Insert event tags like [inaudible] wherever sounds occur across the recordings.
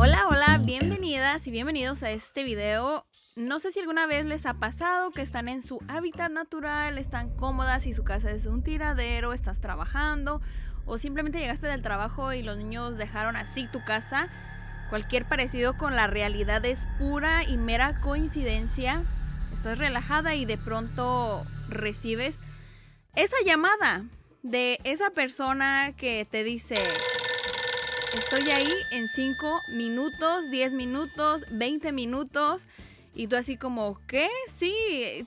Hola, hola, bienvenidas y bienvenidos a este video. No sé si alguna vez les ha pasado que están en su hábitat natural, están cómodas y su casa es un tiradero, estás trabajando o simplemente llegaste del trabajo y los niños dejaron así tu casa. Cualquier parecido con la realidad es pura y mera coincidencia. Estás relajada y de pronto recibes esa llamada de esa persona que te dice... Estoy ahí en 5 minutos, 10 minutos, 20 minutos. Y tú así como, ¿qué? Sí,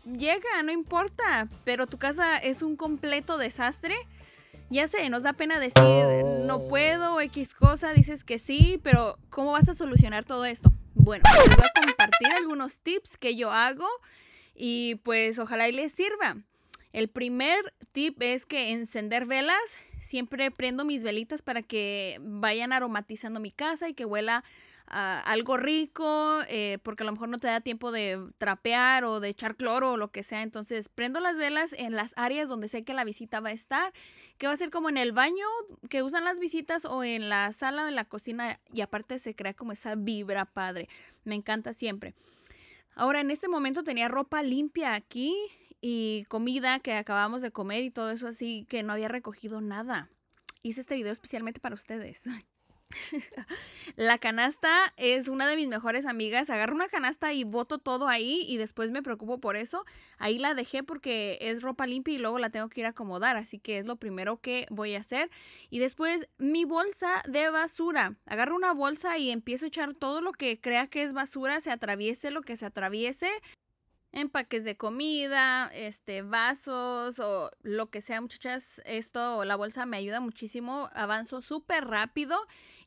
llega, no importa. Pero tu casa es un completo desastre. Ya sé, nos da pena decir, no oh. puedo, X cosa, dices que sí, pero ¿cómo vas a solucionar todo esto? Bueno, les voy a compartir algunos tips que yo hago y pues ojalá y les sirva. El primer tip es que encender velas, siempre prendo mis velitas para que vayan aromatizando mi casa y que huela algo rico, eh, porque a lo mejor no te da tiempo de trapear o de echar cloro o lo que sea. Entonces prendo las velas en las áreas donde sé que la visita va a estar, que va a ser como en el baño que usan las visitas o en la sala o en la cocina y aparte se crea como esa vibra padre. Me encanta siempre. Ahora en este momento tenía ropa limpia aquí, y comida que acabamos de comer y todo eso así que no había recogido nada. Hice este video especialmente para ustedes. [laughs] La canasta es una de mis mejores amigas. Agarro una canasta y boto todo ahí y después me preocupo por eso. Ahí la dejé porque es ropa limpia y luego la tengo que ir a acomodar. Así que es lo primero que voy a hacer. Y después mi bolsa de basura. Agarro una bolsa y empiezo a echar todo lo que crea que es basura, se atraviese lo que se atraviese empaques de comida, este, vasos o lo que sea, muchachas, esto, la bolsa me ayuda muchísimo, avanzo súper rápido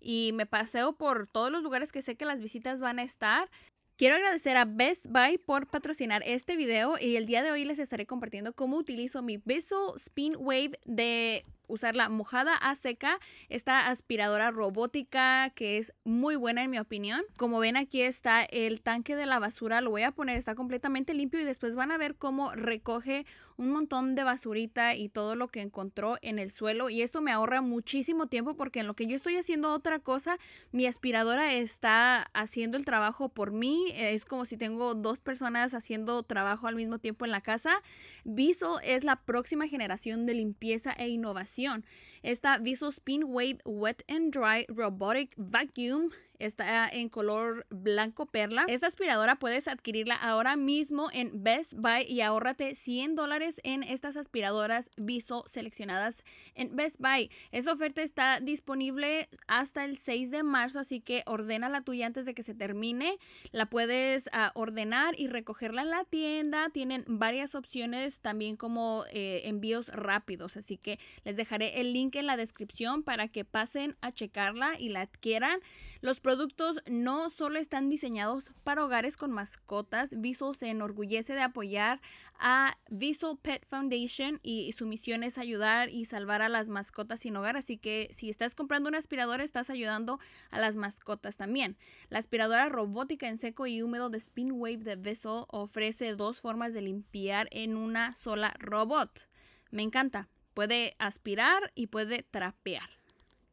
y me paseo por todos los lugares que sé que las visitas van a estar. Quiero agradecer a Best Buy por patrocinar este video y el día de hoy les estaré compartiendo cómo utilizo mi Beso Spin Wave de usarla mojada a seca, esta aspiradora robótica que es muy buena en mi opinión. Como ven aquí está el tanque de la basura, lo voy a poner, está completamente limpio y después van a ver cómo recoge un montón de basurita y todo lo que encontró en el suelo y esto me ahorra muchísimo tiempo porque en lo que yo estoy haciendo otra cosa, mi aspiradora está haciendo el trabajo por mí, es como si tengo dos personas haciendo trabajo al mismo tiempo en la casa. Viso es la próxima generación de limpieza e innovación. Esta Viso Wave Wet and Dry Robotic Vacuum Está en color blanco perla. Esta aspiradora puedes adquirirla ahora mismo en Best Buy y ahórrate 100 dólares en estas aspiradoras Viso seleccionadas en Best Buy. Esta oferta está disponible hasta el 6 de marzo, así que ordena la tuya antes de que se termine. La puedes ah, ordenar y recogerla en la tienda. Tienen varias opciones también como eh, envíos rápidos, así que les dejaré el link en la descripción para que pasen a checarla y la adquieran. Los productos no solo están diseñados para hogares con mascotas, Viso se enorgullece de apoyar a Viso Pet Foundation y, su misión es ayudar y salvar a las mascotas sin hogar, así que si estás comprando un aspirador estás ayudando a las mascotas también. La aspiradora robótica en seco y húmedo de Spinwave de Viso ofrece dos formas de limpiar en una sola robot. Me encanta. Puede aspirar y puede trapear.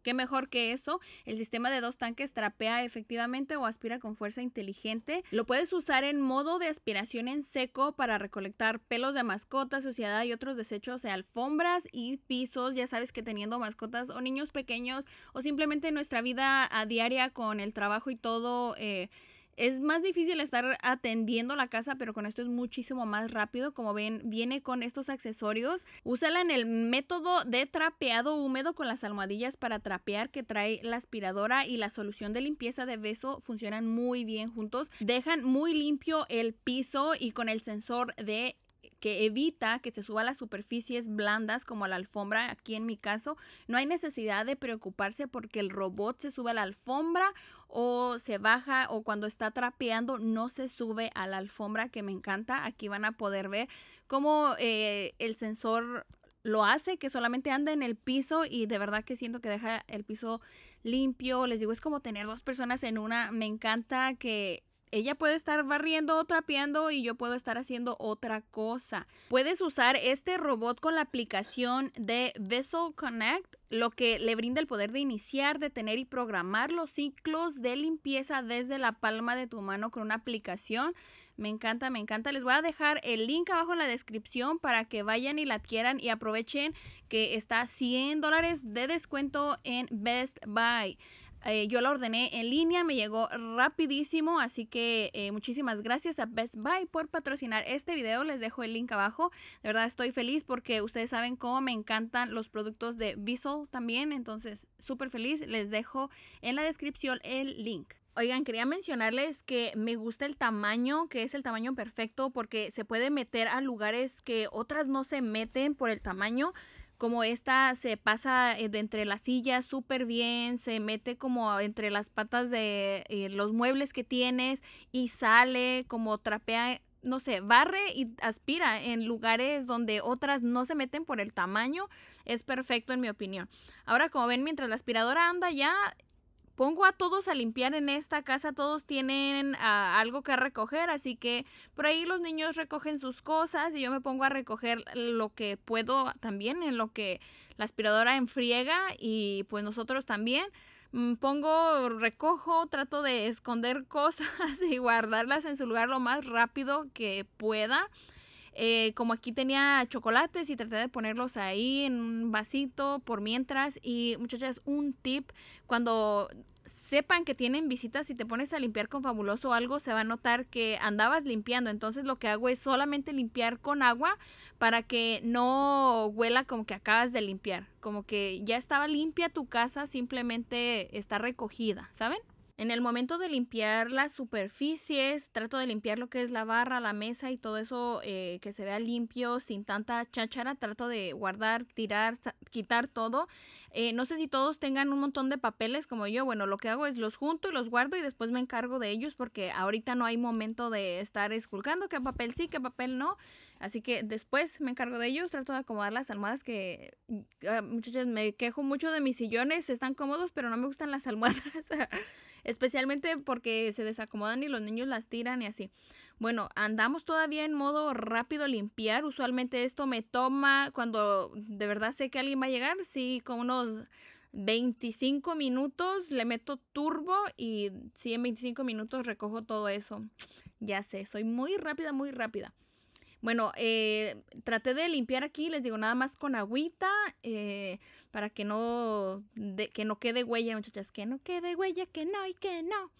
¿Qué mejor que eso? El sistema de dos tanques trapea efectivamente o aspira con fuerza inteligente. Lo puedes usar en modo de aspiración en seco para recolectar pelos de mascotas, suciedad y otros desechos, de alfombras y pisos. Ya sabes que teniendo mascotas o niños pequeños o simplemente nuestra vida a diaria con el trabajo y todo. Eh, es más difícil estar atendiendo la casa, pero con esto es muchísimo más rápido. Como ven, viene con estos accesorios. Úsala en el método de trapeado húmedo con las almohadillas para trapear que trae la aspiradora y la solución de limpieza de beso funcionan muy bien juntos. Dejan muy limpio el piso y con el sensor de que evita que se suba a las superficies blandas como la alfombra, aquí en mi caso, no hay necesidad de preocuparse porque el robot se sube a la alfombra o se baja o cuando está trapeando no se sube a la alfombra que me encanta. Aquí van a poder ver cómo eh, el sensor lo hace, que solamente anda en el piso y de verdad que siento que deja el piso limpio. Les digo, es como tener dos personas en una. Me encanta que ella puede estar barriendo o trapeando y yo puedo estar haciendo otra cosa. Puedes usar este robot con la aplicación de Vessel Connect, lo que le brinda el poder de iniciar, detener y programar los ciclos de limpieza desde la palma de tu mano con una aplicación. Me encanta, me encanta. Les voy a dejar el link abajo en la descripción para que vayan y la adquieran y aprovechen que está 100 dólares de descuento en Best Buy. Eh, yo la ordené en línea, me llegó rapidísimo, así que eh, muchísimas gracias a Best Buy por patrocinar este video. Les dejo el link abajo. De verdad estoy feliz porque ustedes saben cómo me encantan los productos de Visual también, entonces súper feliz. Les dejo en la descripción el link. Oigan, quería mencionarles que me gusta el tamaño, que es el tamaño perfecto porque se puede meter a lugares que otras no se meten por el tamaño como esta se pasa eh, de entre las sillas súper bien, se mete como entre las patas de eh, los muebles que tienes y sale como trapea, no sé, barre y aspira en lugares donde otras no se meten por el tamaño, es perfecto en mi opinión. Ahora como ven, mientras la aspiradora anda ya pongo a todos a limpiar en esta casa, todos tienen ah, algo que recoger, así que por ahí los niños recogen sus cosas y yo me pongo a recoger lo que puedo también en lo que la aspiradora enfriega y pues nosotros también mm, pongo, recojo, trato de esconder [laughs] cosas y guardarlas en su lugar lo más rápido que pueda. Eh, como aquí tenía chocolates y traté de ponerlos ahí en un vasito por mientras. Y muchachas, un tip, cuando sepan que tienen visitas, si te pones a limpiar con fabuloso o algo, se va a notar que andabas limpiando. Entonces lo que hago es solamente limpiar con agua para que no huela como que acabas de limpiar. Como que ya estaba limpia tu casa, simplemente está recogida, ¿saben? En el momento de limpiar las superficies, trato de limpiar lo que es la barra, la mesa y todo eso eh, que se vea limpio, sin tanta cháchara. Trato de guardar, tirar, quitar todo. Eh, no sé si todos tengan un montón de papeles como yo. Bueno, lo que hago es los junto y los guardo y después me encargo de ellos porque ahorita no hay momento de estar esculcando qué papel sí, qué papel no. Así que después me encargo de ellos, trato de acomodar las almohadas que ah, muchachas me quejo mucho de mis sillones, están cómodos, pero no me gustan las [laughs] almohadas especialmente porque se desacomodan y los niños las tiran y así. Bueno, andamos todavía en modo rápido limpiar. Usualmente esto me toma cuando de verdad sé que alguien va a llegar, sí, con unos 25 minutos, le meto turbo y sí, en 25 minutos recojo todo eso. Ya sé, soy muy rápida, muy rápida. Bueno, eh, traté de limpiar aquí, les digo, nada más con agüita eh, para que no, de, que no quede huella, muchachas, que no quede huella, que no y que no.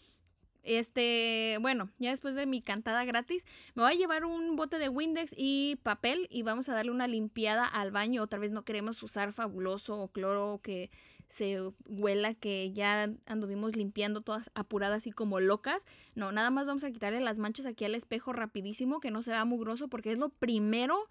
Este, bueno, ya después de mi cantada gratis, me voy a llevar un bote de Windex y papel y vamos a darle una limpiada al baño. Otra vez no queremos usar fabuloso o cloro que se huela que ya anduvimos limpiando todas apuradas y como locas. No, nada más vamos a quitarle las manchas aquí al espejo rapidísimo, que no se mugroso porque es lo primero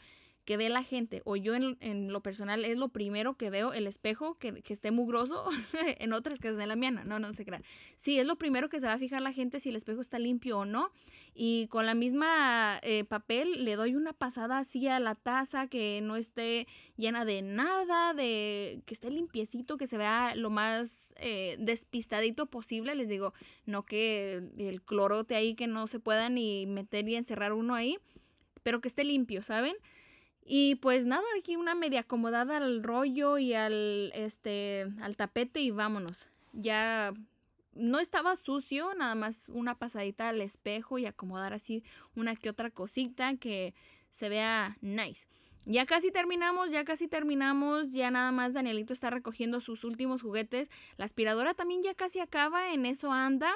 ve la gente, o yo en, lo personal es lo primero que veo, el espejo que, esté mugroso, [laughs] en otras que es de la miana, no, no se crean. Sí, es lo primero que se va a fijar la gente si el espejo está limpio o no, y con la misma eh, papel le doy una pasada así a la taza que no esté llena de nada, de que esté limpiecito, que se vea lo más eh, despistadito posible, les digo, no que el, el clorote ahí que no se pueda ni meter y encerrar uno ahí, pero que esté limpio, ¿saben? Y pues nada, aquí una media acomodada al rollo y al este al tapete y vámonos. Ya no estaba sucio, nada más una pasadita al espejo y acomodar así una que otra cosita que se vea nice. Ya casi terminamos, ya casi terminamos, ya nada más Danielito está recogiendo sus últimos juguetes. La aspiradora también ya casi acaba, en eso anda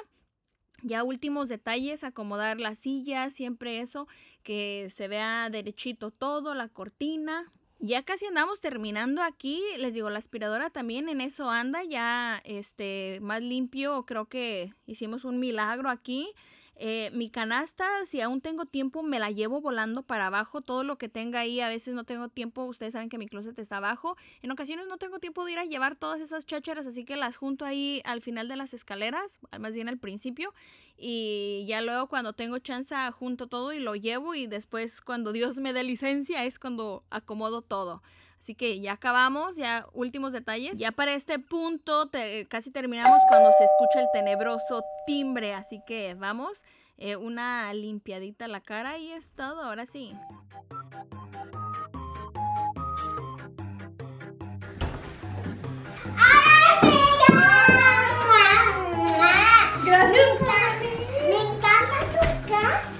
ya últimos detalles, acomodar la silla, siempre eso, que se vea derechito todo, la cortina. Ya casi andamos terminando aquí, les digo, la aspiradora también en eso anda, ya este más limpio, creo que hicimos un milagro aquí. Eh, mi canasta, si aún tengo tiempo, me la llevo volando para abajo. Todo lo que tenga ahí, a veces no tengo tiempo. Ustedes saben que mi closet está abajo. En ocasiones no tengo tiempo de ir a llevar todas esas chácharas, así que las junto ahí al final de las escaleras, más bien al principio. Y ya luego cuando tengo chance, junto todo y lo llevo. Y después cuando Dios me dé licencia es cuando acomodo todo. Así que ya acabamos, ya últimos detalles. Ya para este punto eh, casi terminamos cuando se escucha el tenebroso timbre, así que vamos, eh, una limpiadita la cara y es todo, ahora sí. Gracias. Me encanta tu casa.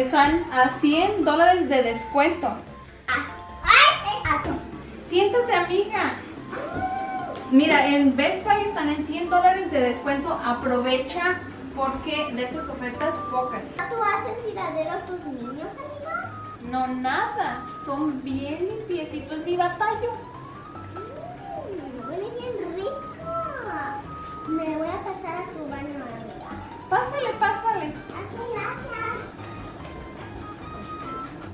Están a 100 dólares de descuento. Siéntate, amiga. Mira, en Best Buy están en 100 dólares de descuento. Aprovecha porque de esas ofertas pocas. ¿Tú haces tiradero a tus niños, amiga? No, nada. Son bien limpiecitos mi batallo. Mm, Me voy a pasar a tu baño, amiga. Pásale, pásale. gracias.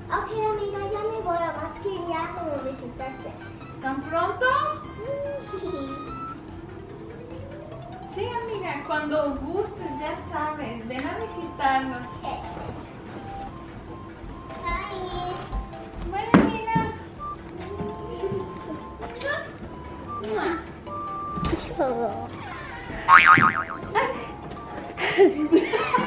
Ok, amiga, ya me voy a más quería como visitarte. ¿Tan pronto? Mm. Sí, amiga, cuando gustes, ya sabes, ven a visitarnos. Bye. Bueno, amiga. Mm. [laughs] [laughs] [laughs]